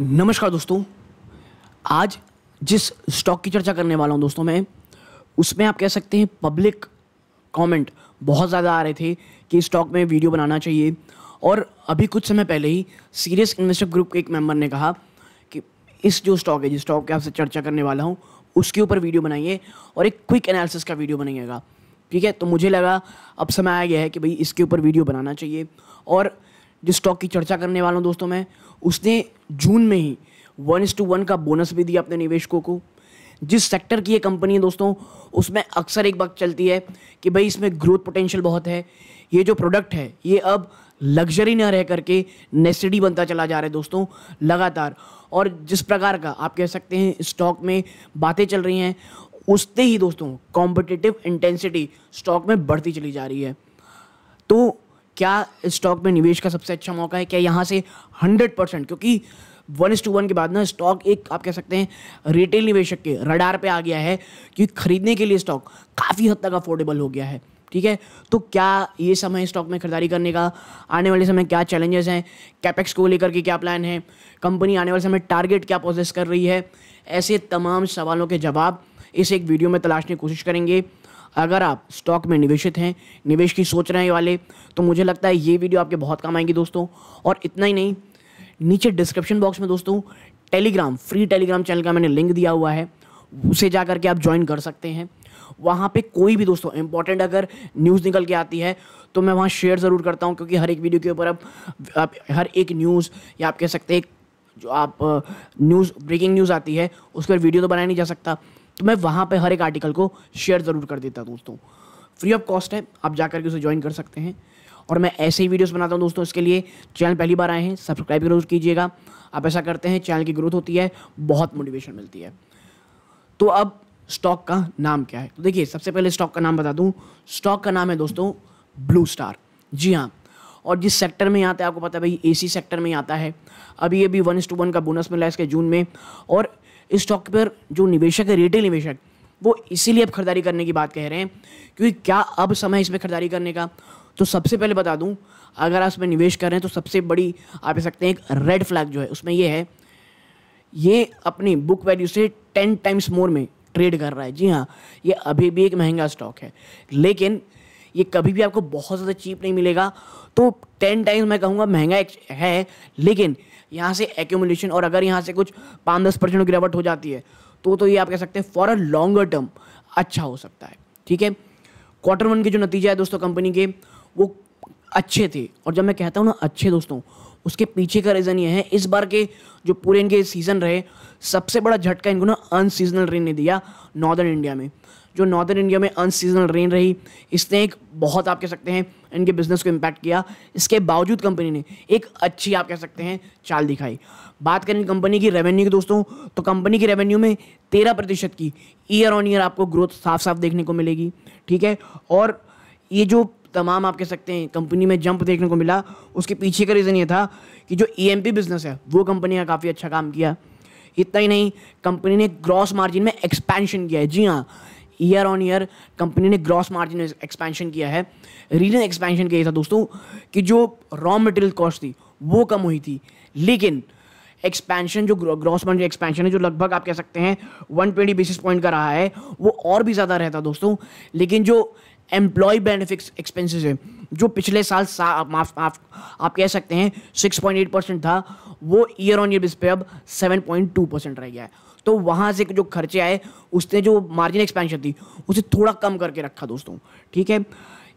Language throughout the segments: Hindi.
नमस्कार दोस्तों आज जिस स्टॉक की चर्चा करने वाला हूँ दोस्तों मैं उसमें आप कह सकते हैं पब्लिक कमेंट बहुत ज़्यादा आ रहे थे कि स्टॉक में वीडियो बनाना चाहिए और अभी कुछ समय पहले ही सीरियस इन्वेस्टर ग्रुप के एक मेंबर ने कहा कि इस जो स्टॉक है जिस स्टॉक के आपसे चर्चा करने वाला हूँ उसके ऊपर वीडियो बनाइए और एक क्विक एनालिसिस का वीडियो बनाइएगा ठीक है तो मुझे लगा अब समय आ गया है कि भाई इसके ऊपर वीडियो बनाना चाहिए और जिस स्टॉक की चर्चा करने वाला हूँ दोस्तों मैं उसने जून में ही वन इस टू वन का बोनस भी दिया अपने निवेशकों को जिस सेक्टर की ये कंपनी है दोस्तों उसमें अक्सर एक बात चलती है कि भाई इसमें ग्रोथ पोटेंशियल बहुत है ये जो प्रोडक्ट है ये अब लग्जरी ना रह करके नेसेडी बनता चला जा रहा है दोस्तों लगातार और जिस प्रकार का आप कह सकते हैं स्टॉक में बातें चल रही हैं उससे ही दोस्तों कॉम्पिटिटिव इंटेंसिटी स्टॉक में बढ़ती चली जा रही है तो क्या स्टॉक में निवेश का सबसे अच्छा मौका है क्या यहाँ से हंड्रेड परसेंट क्योंकि वन इस टू वन के बाद ना स्टॉक एक आप कह सकते हैं रिटेल निवेशक के रडार पे आ गया है कि खरीदने के लिए स्टॉक काफ़ी हद तक अफोर्डेबल हो गया है ठीक है तो क्या ये समय स्टॉक में खरीदारी करने का आने वाले समय क्या चैलेंजेस हैं कैपेक्स को लेकर के क्या प्लान है कंपनी आने वाले समय टारगेट क्या प्रोसेस कर रही है ऐसे तमाम सवालों के जवाब इस एक वीडियो में तलाशने की कोशिश करेंगे अगर आप स्टॉक में निवेशित हैं निवेश की सोच रहे हैं वाले तो मुझे लगता है ये वीडियो आपके बहुत काम आएंगी दोस्तों और इतना ही नहीं नीचे डिस्क्रिप्शन बॉक्स में दोस्तों टेलीग्राम फ्री टेलीग्राम चैनल का मैंने लिंक दिया हुआ है उसे जा करके आप ज्वाइन कर सकते हैं वहाँ पे कोई भी दोस्तों इंपॉर्टेंट अगर न्यूज़ निकल के आती है तो मैं वहाँ शेयर ज़रूर करता हूँ क्योंकि हर एक वीडियो के ऊपर अब आप हर एक न्यूज़ या आप कह सकते हैं जो आप न्यूज़ ब्रेकिंग न्यूज़ आती है उस पर वीडियो तो बनाया नहीं जा सकता तो मैं वहाँ पर हर एक आर्टिकल को शेयर ज़रूर कर देता दोस्तों फ्री ऑफ कॉस्ट है आप जा करके उसे ज्वाइन कर सकते हैं और मैं ऐसे ही वीडियोस बनाता हूँ दोस्तों इसके लिए चैनल पहली बार आए हैं सब्सक्राइब जरूर कीजिएगा आप ऐसा करते हैं चैनल की ग्रोथ होती है बहुत मोटिवेशन मिलती है तो अब स्टॉक का नाम क्या है तो देखिए सबसे पहले स्टॉक का नाम बता दूँ स्टॉक का नाम है दोस्तों ब्लू स्टार जी हाँ और जिस सेक्टर में आता है आपको पता है भाई ए सेक्टर में आता है अभी अभी वन टू वन का बोनस मिला है इसके जून में और इस स्टॉक पर जो निवेशक है रिटेल निवेशक वो इसीलिए अब खरीदारी करने की बात कह रहे हैं क्योंकि क्या अब समय इसमें खरीदारी करने का तो सबसे पहले बता दूं अगर आप इसमें निवेश कर रहे हैं तो सबसे बड़ी आप कह सकते हैं एक रेड फ्लैग जो है उसमें ये है ये अपनी बुक वैल्यू से टेन टाइम्स मोर में ट्रेड कर रहा है जी हाँ ये अभी भी एक महंगा स्टॉक है लेकिन ये कभी भी आपको बहुत ज़्यादा चीप नहीं मिलेगा तो टेन टाइम्स मैं कहूँगा महंगा है लेकिन यहाँ से एक्यूमुलेशन और अगर यहाँ से कुछ पाँच दस परसेंट गिरावट हो जाती है तो तो ये आप कह सकते हैं फॉर अ लॉन्गर टर्म अच्छा हो सकता है ठीक है क्वार्टर वन के जो नतीजा है दोस्तों कंपनी के वो अच्छे थे और जब मैं कहता हूँ ना अच्छे दोस्तों उसके पीछे का रीज़न ये है इस बार के जो पूरे इनके सीज़न रहे सबसे बड़ा झटका इनको ना अनसीजनल रेन ने दिया नॉर्दर्न इंडिया में जो नॉर्दर्न इंडिया में अनसीजनल रेन रही इसने एक बहुत आप कह सकते हैं इनके बिजनेस को इम्पैक्ट किया इसके बावजूद कंपनी ने एक अच्छी आप कह सकते हैं चाल दिखाई बात करें कंपनी की रेवेन्यू की दोस्तों तो कंपनी की रेवेन्यू में तेरह प्रतिशत की ईयर ऑन ईयर आपको ग्रोथ साफ साफ देखने को मिलेगी ठीक है और ये जो तमाम आप कह सकते हैं कंपनी में जंप देखने को मिला उसके पीछे का रीज़न ये था कि जो ई e बिज़नेस है वो कंपनी का काफ़ी अच्छा काम किया इतना ही नहीं कंपनी ने ग्रॉस मार्जिन में एक्सपेंशन किया है जी हाँ ईयर ऑन ईयर कंपनी ने ग्रॉस मार्जिन एक्सपेंशन किया है रीजन एक्सपेंशन किया था दोस्तों कि जो रॉ मटेरियल कॉस्ट थी वो कम हुई थी लेकिन एक्सपेंशन जो ग्रॉस मार्जिन एक्सपेंशन है जो लगभग आप कह सकते हैं 120 बेसिस पॉइंट का रहा है वो और भी ज़्यादा रहता दोस्तों लेकिन जो एम्प्लॉय बेनिफिट्स एक्सपेंसेस है जो पिछले साल सा, आप, आप, आप कह सकते हैं 6.8 परसेंट था वो ईयर ऑन ईयर बेस पे अब 7.2 परसेंट रह गया है तो वहाँ से जो खर्चे आए उसने जो मार्जिन एक्सपेंशन थी उसे थोड़ा कम करके रखा दोस्तों ठीक है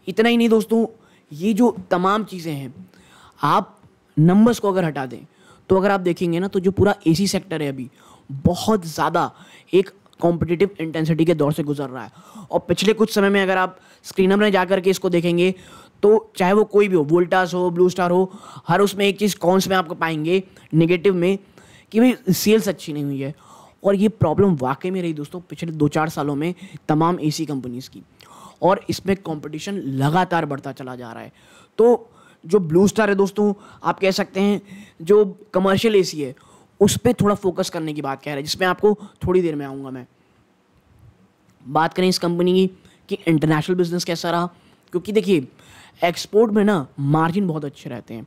इतना ही नहीं दोस्तों ये जो तमाम चीज़ें हैं आप नंबर्स को अगर हटा दें तो अगर आप देखेंगे ना तो जो पूरा ए सेक्टर है अभी बहुत ज़्यादा एक कॉम्पिटिटिव इंटेंसिटी के दौर से गुजर रहा है और पिछले कुछ समय में अगर आप स्क्रीनर में जा करके इसको देखेंगे तो चाहे वो कोई भी हो वोल्टास हो ब्लू स्टार हो हर उसमें एक चीज़ से में आपको पाएंगे नेगेटिव में कि भाई सेल्स अच्छी नहीं हुई है और ये प्रॉब्लम वाकई में रही दोस्तों पिछले दो चार सालों में तमाम ए कंपनीज़ की और इसमें कॉम्पिटिशन लगातार बढ़ता चला जा रहा है तो जो ब्लू स्टार है दोस्तों आप कह सकते हैं जो कमर्शियल ए है उस पर थोड़ा फोकस करने की बात कह रहा है जिसमें आपको थोड़ी देर में आऊँगा मैं बात करें इस कंपनी की कि इंटरनेशनल बिजनेस कैसा रहा क्योंकि देखिए एक्सपोर्ट में ना मार्जिन बहुत अच्छे रहते हैं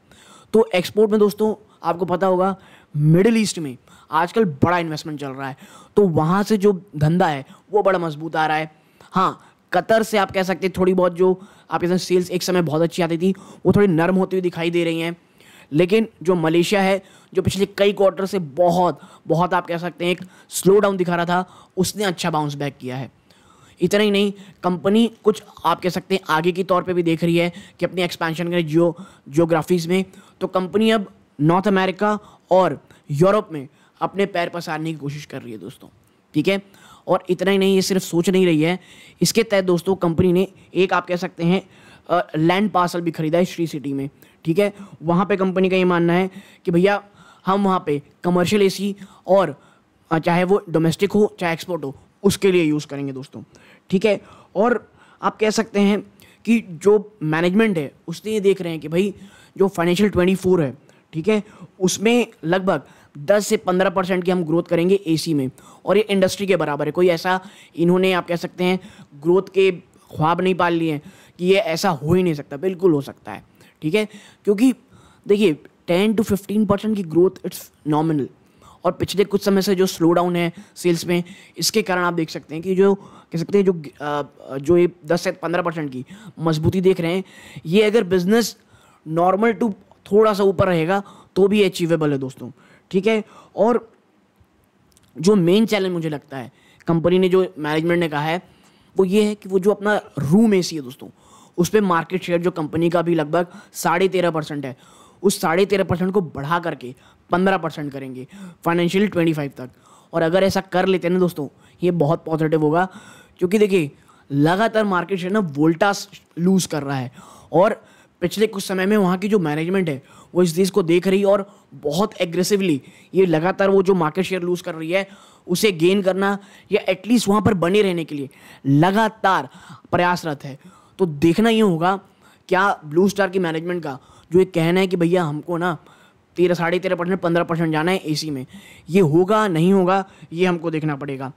तो एक्सपोर्ट में दोस्तों आपको पता होगा मिडिल ईस्ट में आजकल बड़ा इन्वेस्टमेंट चल रहा है तो वहाँ से जो धंधा है वो बड़ा मजबूत आ रहा है हाँ कतर से आप कह सकते हैं थोड़ी बहुत जो आप इसमें सेल्स एक समय बहुत अच्छी आती थी वो थोड़ी नर्म होती हुई दिखाई दे रही हैं लेकिन जो मलेशिया है जो पिछले कई क्वार्टर से बहुत बहुत आप कह सकते हैं एक स्लो डाउन दिखा रहा था उसने अच्छा बाउंस बैक किया है इतना ही नहीं कंपनी कुछ आप कह सकते हैं आगे की तौर पे भी देख रही है कि अपनी एक्सपेंशन करें जियो जियोग्राफीज़ में तो कंपनी अब नॉर्थ अमेरिका और यूरोप में अपने पैर पसारने की कोशिश कर रही है दोस्तों ठीक है और इतना ही नहीं ये सिर्फ सोच नहीं रही है इसके तहत दोस्तों कंपनी ने एक आप कह सकते हैं लैंड पार्सल भी खरीदा है श्री सिटी में ठीक है वहाँ पर कंपनी का ये मानना है कि भैया हम वहाँ पर कमर्शियल ए और चाहे वो डोमेस्टिक हो चाहे एक्सपोर्ट हो उसके लिए यूज़ करेंगे दोस्तों ठीक है और आप कह सकते हैं कि जो मैनेजमेंट है उसने ये देख रहे हैं कि भाई जो फाइनेंशियल ट्वेंटी फोर है ठीक है उसमें लगभग 10 से 15 परसेंट की हम ग्रोथ करेंगे एसी में और ये इंडस्ट्री के बराबर है कोई ऐसा इन्होंने आप कह सकते हैं ग्रोथ के ख्वाब नहीं पाल लिए हैं कि ये ऐसा हो ही नहीं सकता बिल्कुल हो सकता है ठीक है क्योंकि देखिए टेन टू फिफ्टीन परसेंट की ग्रोथ इट्स नॉमिनल और पिछले कुछ समय से जो स्लो डाउन है सेल्स में इसके कारण आप देख सकते हैं कि जो कह सकते हैं जो जो ये दस से पंद्रह परसेंट की मजबूती देख रहे हैं ये अगर बिजनेस नॉर्मल टू थोड़ा सा ऊपर रहेगा तो भी अचीवेबल है दोस्तों ठीक है और जो मेन चैलेंज मुझे लगता है कंपनी ने जो मैनेजमेंट ने कहा है वो ये है कि वो जो अपना रूम ए सी है दोस्तों उस पर मार्केट शेयर जो कंपनी का भी लगभग साढ़े तेरह परसेंट है उस साढ़े तेरह परसेंट को बढ़ा करके पंद्रह परसेंट करेंगे फाइनेंशियल ट्वेंटी फाइव तक और अगर ऐसा कर लेते हैं ना दोस्तों ये बहुत पॉजिटिव होगा क्योंकि देखिए लगातार मार्केट शेयर ना वोल्टास लूज़ कर रहा है और पिछले कुछ समय में वहाँ की जो मैनेजमेंट है वो इस चीज़ को देख रही है और बहुत एग्रेसिवली ये लगातार वो जो मार्केट शेयर लूज़ कर रही है उसे गेन करना या एटलीस्ट वहाँ पर बने रहने के लिए लगातार प्रयासरत है तो देखना ये होगा क्या ब्लू स्टार की मैनेजमेंट का जो एक कहना है कि भैया हमको ना तेरह साढ़े तेरह परसेंट पंद्रह परसेंट जाना है एसी में ये होगा नहीं होगा ये हमको देखना पड़ेगा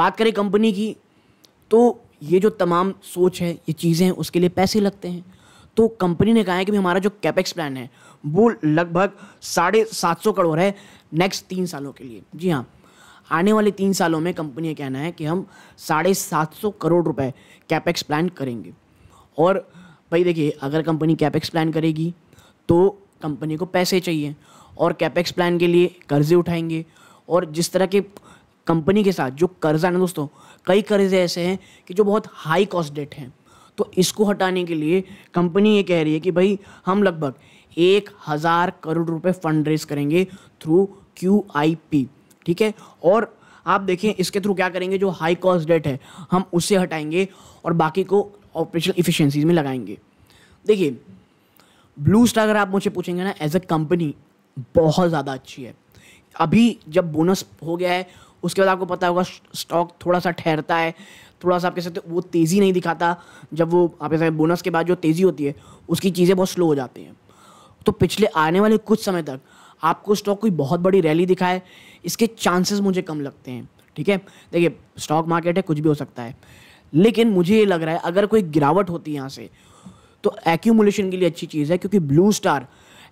बात करें कंपनी की तो ये जो तमाम सोच है ये चीज़ें हैं उसके लिए पैसे लगते हैं तो कंपनी ने कहा है कि हमारा जो कैपेक्स प्लान है वो लगभग साढ़े सात सौ करोड़ है नेक्स्ट तीन सालों के लिए जी हाँ आने वाले तीन सालों में कंपनी का कहना है कि हम साढ़े सात सौ करोड़ रुपए कैपेक्स प्लान करेंगे और भाई देखिए अगर कंपनी कैपेक्स प्लान करेगी तो कंपनी को पैसे चाहिए और कैपेक्स प्लान के लिए कर्जे उठाएंगे और जिस तरह के कंपनी के साथ जो कर्जा ना दोस्तों कई कर्जे ऐसे हैं कि जो बहुत हाई कॉस्ट डेट हैं तो इसको हटाने के लिए कंपनी ये कह रही है कि भाई हम लगभग एक हज़ार करोड़ रुपए फंड रेज करेंगे थ्रू क्यू ठीक है और आप देखें इसके थ्रू क्या करेंगे जो हाई कॉस्ट डेट है हम उसे हटाएंगे और बाकी को ऑपरेशनल इफिशेंसीज में लगाएंगे देखिए ब्लू स्टार अगर आप मुझे पूछेंगे ना एज अ कंपनी बहुत ज़्यादा अच्छी है अभी जब बोनस हो गया है उसके बाद आपको पता होगा स्टॉक थोड़ा सा ठहरता है थोड़ा सा आप कह सकते वो तेज़ी नहीं दिखाता जब वो आप कह सकते बोनस के बाद जो तेज़ी होती है उसकी चीज़ें बहुत स्लो हो जाती हैं तो पिछले आने वाले कुछ समय तक आपको स्टॉक कोई बहुत बड़ी रैली दिखाए इसके चांसेस मुझे कम लगते हैं ठीक है देखिए स्टॉक मार्केट है कुछ भी हो सकता है लेकिन मुझे ये लग रहा है अगर कोई गिरावट होती है यहाँ से तो एक्यूमुलेशन के लिए अच्छी चीज़ है क्योंकि ब्लू स्टार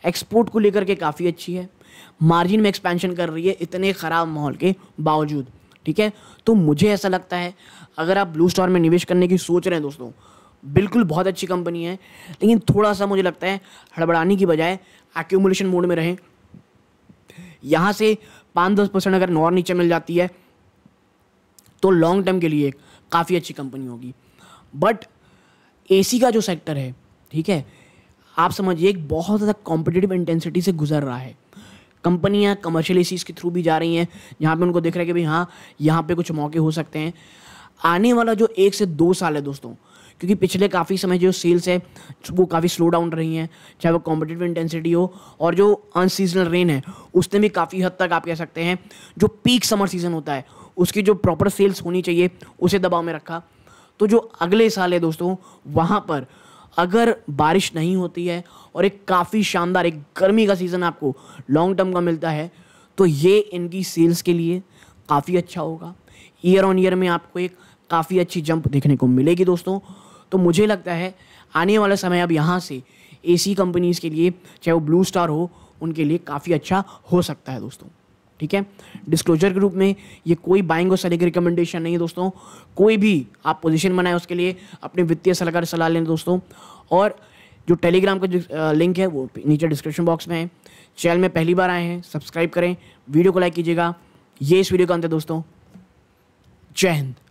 एक्सपोर्ट को लेकर के काफ़ी अच्छी है मार्जिन में एक्सपेंशन कर रही है इतने ख़राब माहौल के बावजूद ठीक है तो मुझे ऐसा लगता है अगर आप ब्लू स्टार में निवेश करने की सोच रहे हैं दोस्तों बिल्कुल बहुत अच्छी कंपनी है लेकिन थोड़ा सा मुझे लगता है हड़बड़ाने की बजाय एक्यूमुलेशन मोड में रहें यहाँ से पाँच दस परसेंट अगर नॉर नीचे मिल जाती है तो लॉन्ग टर्म के लिए काफ़ी अच्छी कंपनी होगी बट ए का जो सेक्टर है ठीक है आप समझिए एक बहुत ज़्यादा कॉम्पिटिटिव इंटेंसिटी से गुजर रहा है कंपनियाँ कमर्शियल एसीज के थ्रू भी जा रही हैं जहाँ पे उनको देख रहा है कि भाई हाँ यहाँ पे कुछ मौके हो सकते हैं आने वाला जो एक से दो साल है दोस्तों क्योंकि पिछले काफ़ी समय जो सेल्स है वो काफ़ी स्लो डाउन रही हैं चाहे वो कॉम्पिटेटिव इंटेंसिटी हो और जो अनसीजनल रेन है उसने भी काफ़ी हद तक आप कह सकते हैं जो पीक समर सीज़न होता है उसकी जो प्रॉपर सेल्स होनी चाहिए उसे दबाव में रखा तो जो अगले साल है दोस्तों वहाँ पर अगर बारिश नहीं होती है और एक काफ़ी शानदार एक गर्मी का सीज़न आपको लॉन्ग टर्म का मिलता है तो ये इनकी सेल्स के लिए काफ़ी अच्छा होगा ईयर ऑन ईयर में आपको एक काफ़ी अच्छी जंप देखने को मिलेगी दोस्तों तो मुझे लगता है आने वाला समय अब यहाँ से एसी कंपनीज़ के लिए चाहे वो ब्लू स्टार हो उनके लिए काफ़ी अच्छा हो सकता है दोस्तों ठीक है डिस्क्लोजर के रूप में ये कोई बाइंग और सेलिंग रिकमेंडेशन नहीं है दोस्तों कोई भी आप पोजीशन बनाएं उसके लिए अपने वित्तीय सलाहकार सलाह लें दोस्तों और जो टेलीग्राम का लिंक है वो नीचे डिस्क्रिप्शन बॉक्स में है चैनल में पहली बार आए हैं सब्सक्राइब करें वीडियो को लाइक कीजिएगा ये इस वीडियो का अंत है दोस्तों जय हिंद